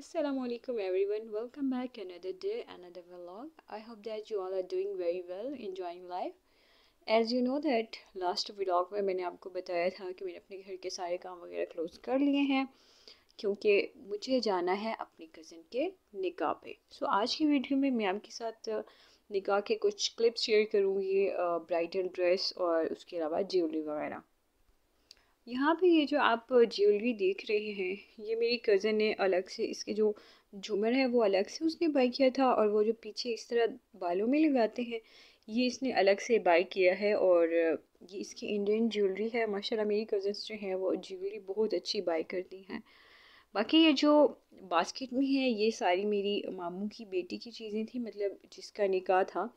Assalamu alaikum everyone welcome back another day another vlog I hope that you all are doing very well enjoying life as you know that last vlog में मैंने आपको बताया था कि मैंने अपने घर के सारे काम वगैरह क्लोज कर लिए हैं क्योंकि मुझे जाना है अपनी कज़न के निकाह पे सो so, आज की वीडियो में मैं आपके साथ निकाह के कुछ क्लिप्स शेयर करूँगी ब्राइडल ड्रेस और उसके अलावा ज्वेलरी वगैरह यहाँ पे ये जो आप ज्वेलरी देख रहे हैं ये मेरी कज़न ने अलग से इसके जो झूमर है वो अलग से उसने बाई किया था और वो जो पीछे इस तरह बालों में लगाते हैं ये इसने अलग से बाई किया है और ये इसकी इंडियन ज्वेलरी है माशाल्लाह मेरी कज़न्स जो हैं वो ज्वेलरी बहुत अच्छी बाई करती हैं बाकी ये जो बास्केट में है ये सारी मेरी मामू की बेटी की चीज़ें थी मतलब जिसका निकाह था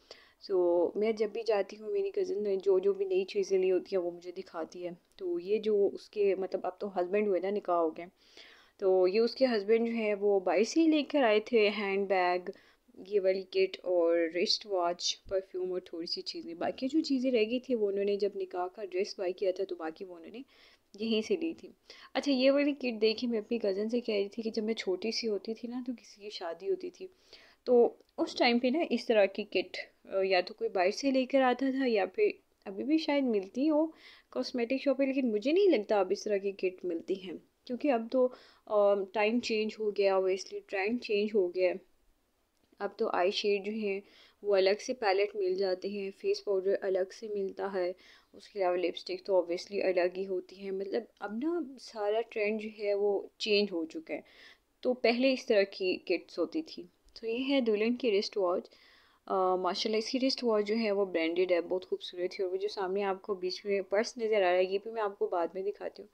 सो so, मैं जब भी जाती हूँ मेरी कज़न ने जो जो भी नई चीज़ें ली होती हैं वो मुझे दिखाती है तो ये जो उसके मतलब अब तो हस्बैंड हुए ना निकाह हो गए तो ये उसके हस्बैंड जो है वो बाई से ही लेकर आए थे हैंड बैग ये वाली किट और रिस्ट वॉच परफ्यूम और थोड़ी सी चीज़ें बाकी जो चीज़ें रह गई थी वो उन्होंने जब निकाह का ड्रेस बाई किया था तो बाकी वो उन्होंने यहीं से ली थी अच्छा ये वाली किट देखी मैं अपनी कज़न से कह रही थी कि जब मैं छोटी सी होती थी ना तो किसी की शादी होती थी तो उस टाइम पे ना इस तरह की किट या तो कोई बाहर से लेकर आता था या फिर अभी भी शायद मिलती हो कॉस्मेटिक शॉप पे लेकिन मुझे नहीं लगता अब इस तरह की किट मिलती हैं क्योंकि अब तो टाइम चेंज हो गया ओबियसली ट्रेंड चेंज हो गया अब तो आई शेड जो हैं वो अलग से पैलेट मिल जाते हैं फेस पाउडर अलग से मिलता है उसके अलावा लिपस्टिक तो ऑब्वियसली अलग ही होती है मतलब अब ना सारा ट्रेंड जो है वो चेंज हो चुका है तो पहले इस तरह की किट्स होती थी तो ये है दुल्हन की रिस्ट वॉच माशाल्लाह इसकी रिस्ट वॉच जो है वो ब्रांडेड है बहुत खूबसूरत है और वो जो सामने आपको बीच में पर्स नज़र आ रहा है ये भी मैं आपको बाद में दिखाती हूँ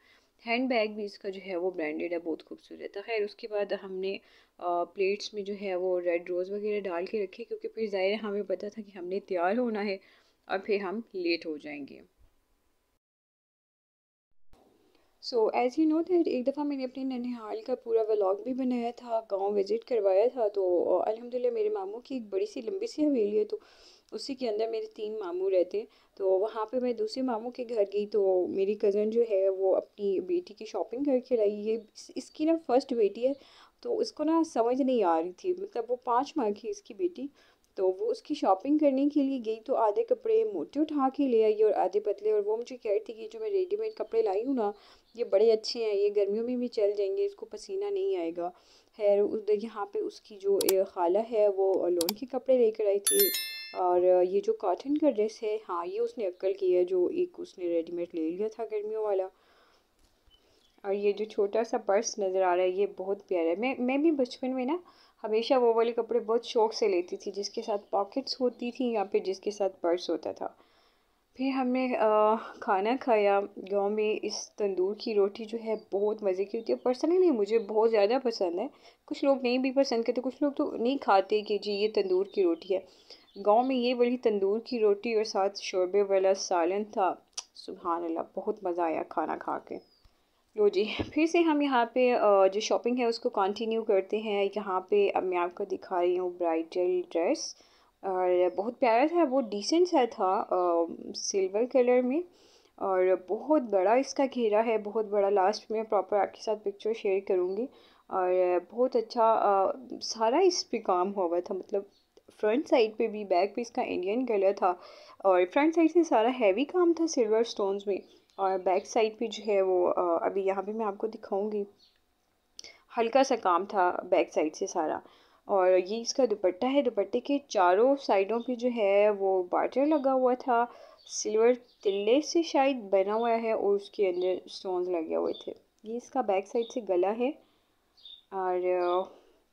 हैंड बैग भी इसका जो है वो ब्रांडेड है बहुत खूबसूरत है खैर उसके बाद हमने प्लेट्स में जो है वो रेड रोज़ वगैरह डाल के रखे क्योंकि फिर ज़ाहिर हमें पता था कि हमने तैयार होना है और फिर हम लेट हो जाएंगे so as you know that एक दफ़ा मैंने अपने ननिहाल का पूरा व्लॉग भी बनाया था गांव विज़िट करवाया था तो अल्हम्दुलिल्लाह मेरे मामू की एक बड़ी सी लंबी सी हवेली है तो उसी के अंदर मेरे तीन मामू रहते हैं तो वहाँ पे मैं दूसरे मामू के घर गई तो मेरी कज़न जो है वो अपनी बेटी की शॉपिंग करके लाई ये इसकी ना फर्स्ट बेटी है तो उसको ना समझ नहीं आ रही थी मतलब वो पाँच माह की इसकी बेटी तो वो उसकी शॉपिंग करने के लिए गई तो आधे कपड़े मोटे उठा के ले आई और आधे पतले और वो मुझे कह रही थी कि जो मैं रेडीमेड कपड़े लाई हूँ ना ये बड़े अच्छे हैं ये गर्मियों में भी चल जाएंगे इसको पसीना नहीं आएगा खैर उधर यहाँ पे उसकी जो खाला है वो लोन के कपड़े लेकर आई थी और ये जो कॉटन का ड्रेस है हाँ ये उसने अक्ल किया जो एक उसने रेडीमेड ले लिया था गर्मियों वाला और ये जो छोटा सा पर्स नज़र आ रहा है ये बहुत प्यारा है मैं मैं भी बचपन में ना हमेशा वो वाले कपड़े बहुत शौक से लेती थी जिसके साथ पॉकेट्स होती थी या फिर जिसके साथ पर्स होता था फिर हमने खाना खाया गांव में इस तंदूर की रोटी जो है बहुत मज़े की होती है पर्सनली मुझे बहुत ज़्यादा पसंद है कुछ लोग नहीं भी पसंद करते कुछ लोग तो नहीं खाते कि जी ये तंदूर की रोटी है गांव में ये वाली तंदूर की रोटी और साथ शोरबे वाला सालन था सुबह अल्लाह बहुत मज़ा आया खाना खा के लो जी फिर से हम यहाँ पे जो शॉपिंग है उसको कंटिन्यू करते हैं यहाँ पे अब मैं आपको दिखा रही हूँ ब्राइडल ड्रेस और बहुत प्यारा था वो डिसेंट सा था सिल्वर कलर में और बहुत बड़ा इसका घेरा है बहुत बड़ा लास्ट में प्रॉपर आपके साथ पिक्चर शेयर करूँगी और बहुत अच्छा आ, सारा इस पर काम हुआ था मतलब फ्रंट साइड पे भी बैक पे इसका इंडियन कलर था और फ्रंट साइड से सारा हैवी काम था सिल्वर स्टोन्स में और बैक साइड भी जो है वो अभी यहाँ पे मैं आपको दिखाऊंगी हल्का सा काम था बैक साइड से सारा और ये इसका दुपट्टा है दुपट्टे के चारों साइडों पे जो है वो बार्टर लगा हुआ था सिल्वर तिल्ले से शायद बना हुआ है और उसके अंदर स्टोन लगे हुए थे ये इसका बैक साइड से गला है और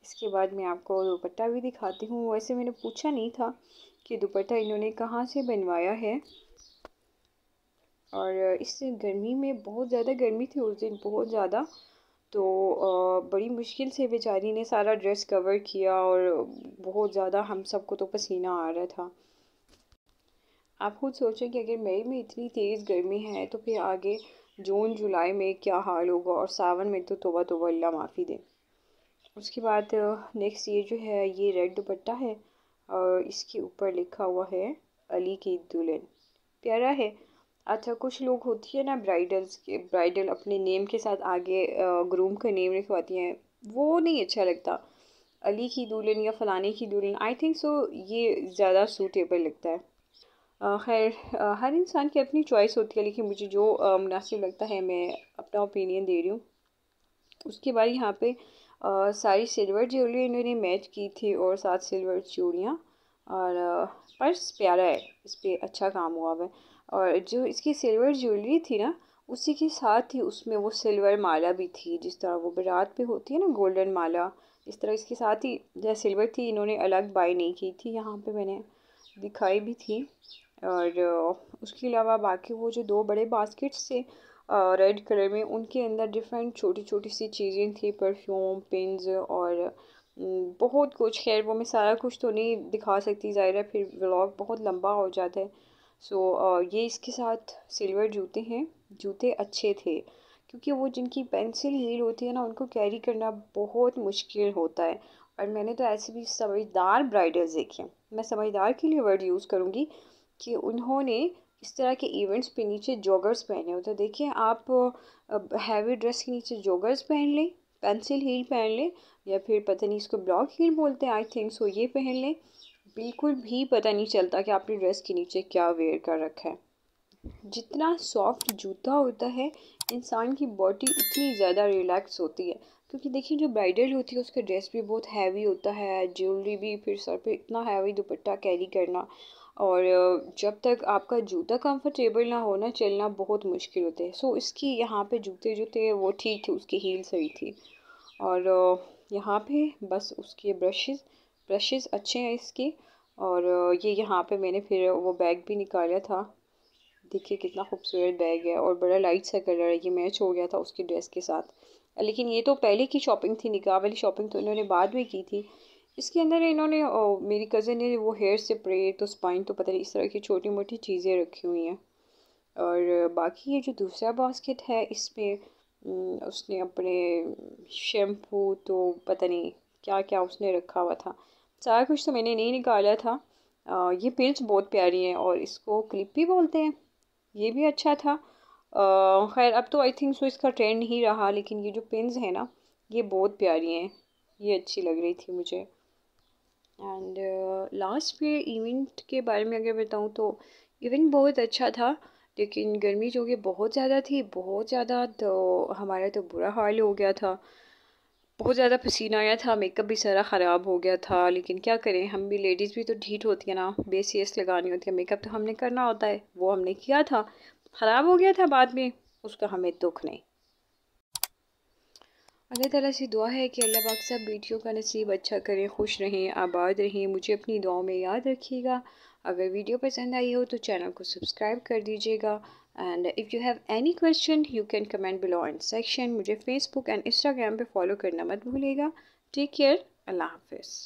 इसके बाद मैं आपको दुपट्टा भी दिखाती हूँ वैसे मैंने पूछा नहीं था कि दुपट्टा इन्होंने कहाँ से बनवाया है और इस गर्मी में बहुत ज़्यादा गर्मी थी उस दिन बहुत ज़्यादा तो बड़ी मुश्किल से बेचारी ने सारा ड्रेस कवर किया और बहुत ज़्यादा हम सबको तो पसीना आ रहा था आप खुद सोचें कि अगर मई में इतनी तेज़ गर्मी है तो फिर आगे जून जुलाई में क्या हाल होगा और सावन में तो तोबा तोबा अल्लाह माफ़ी दे उसके बाद नेक्स्ट ये जो है ये रेड दुपट्टा है और इसके ऊपर लिखा हुआ है अली की दुल्हन प्यारा है अच्छा कुछ लोग होती है ना ब्राइडल्स के ब्राइडल अपने नेम के साथ आगे ग्रूम का नेम लिखवाती हैं वो नहीं अच्छा लगता अली की दुल्हन या फ़लाने की दुल्हन आई थिंक सो ये ज़्यादा सूटेबल लगता है खैर हर इंसान की अपनी चॉइस होती है लेकिन मुझे जो मुनासिब लगता है मैं अपना ओपिनियन दे रही हूँ उसके बाद यहाँ पे आ, सारी सिल्वर ज्वेलरी इन्होंने मैच की थी और साथ सिल्वर चूड़ियाँ और पर्स प्यारा है इस पर अच्छा काम हुआ है और जो इसकी सिल्वर ज्वेलरी थी ना उसी के साथ ही उसमें वो सिल्वर माला भी थी जिस तरह वो बारात पे होती है ना गोल्डन माला इस तरह इसके साथ ही जहाँ सिल्वर थी इन्होंने अलग बाई नहीं की थी यहाँ पे मैंने दिखाई भी थी और उसके अलावा बाकी वो जो दो बड़े बास्केट्स थे रेड कलर में उनके अंदर डिफरेंट छोटी छोटी सी चीज़ें थी परफ्यूम पिंस और बहुत कुछ खैर वो मैं सारा कुछ तो नहीं दिखा सकती ज़ाहिर है फिर व्लॉग बहुत लंबा हो जाता है सो so, uh, ये इसके साथ सिल्वर जूते हैं जूते अच्छे थे क्योंकि वो जिनकी पेंसिल हील होती है ना उनको कैरी करना बहुत मुश्किल होता है और मैंने तो ऐसे भी समझदार ब्राइडल्स देखे मैं समझदार के लिए वर्ड यूज़ करूँगी कि उन्होंने इस तरह के इवेंट्स पे नीचे जॉगर्स पहने हो तो देखिए आप हैवी ड्रेस के नीचे जॉगर्स पहन लें पेंसिल हील पहन लें या फिर पता नहीं इसको ब्लॉक हील बोलते हैं आई थिंक सो ये पहन लें बिल्कुल भी पता नहीं चलता कि आपने ड्रेस के नीचे क्या वेयर कर रखा है जितना सॉफ्ट जूता होता है इंसान की बॉडी उतनी ज़्यादा रिलैक्स होती है क्योंकि देखिए जो ब्राइडल होती है उसका ड्रेस भी बहुत हैवी होता है ज्वेलरी भी फिर सर पे इतना हैवी दुपट्टा कैरी करना और जब तक आपका जूता कंफर्टेबल ना होना चलना बहुत मुश्किल होते हैं सो इसकी यहाँ पे जूते जो थे वो ठीक थे उसकी हील सही थी और यहाँ पे बस उसके ब्रशेज़ ब्रशेस अच्छे हैं इसके और ये यहाँ पे मैंने फिर वो बैग भी निकाला था देखिए कितना खूबसूरत बैग है और बड़ा लाइट सा कलर है ये मैच हो गया था उसकी ड्रेस के साथ लेकिन ये तो पहले की शॉपिंग थी निकाह वाली शॉपिंग तो इन्होंने बाद में की थी इसके अंदर इन्होंने मेरी कज़न ने वो हेयर स्प्रे तो स्पाइन तो पता नहीं इस तरह की छोटी मोटी चीज़ें रखी हुई हैं और बाकी ये जो दूसरा बास्केट है इसमें उसने अपने शैम्पू तो पता नहीं क्या क्या उसने रखा हुआ था सारा कुछ तो मैंने नहीं निकाला था आ, ये पिल्स बहुत प्यारी हैं और इसको क्लिप भी बोलते हैं ये भी अच्छा था खैर अब तो आई थिंक सो इसका ट्रेंड नहीं रहा लेकिन ये जो पिन्स हैं ना ये बहुत प्यारी हैं ये अच्छी लग रही थी मुझे एंड लास्ट पे इवेंट के बारे में अगर बताऊँ तो इवेंट बहुत अच्छा था लेकिन गर्मी जो कि बहुत ज़्यादा थी बहुत ज़्यादा तो हमारा तो बुरा हाल हो गया था बहुत ज़्यादा पसीना आया था मेकअप भी सारा ख़राब हो गया था लेकिन क्या करें हम भी लेडीज़ भी तो ढीठ होती है ना बेसीएस लगानी होती है मेकअप तो हमने करना होता है वो हमने किया था ख़राब हो गया था बाद में उसका हमें दुख नहीं अल्लाह ताला से दुआ है कि अल्लाह पाक सब बेटियों का नसीब अच्छा करें खुश रहें आबाद रहें मुझे अपनी दुआओं में याद रखिएगा अगर वीडियो पसंद आई हो तो चैनल को सब्सक्राइब कर दीजिएगा and if you have any question you can comment below in section मुझे फेसबुक एंड इंस्टाग्राम पे फॉलो करना मत भूलिएगा टेक केयर अल्लाह हाफिज़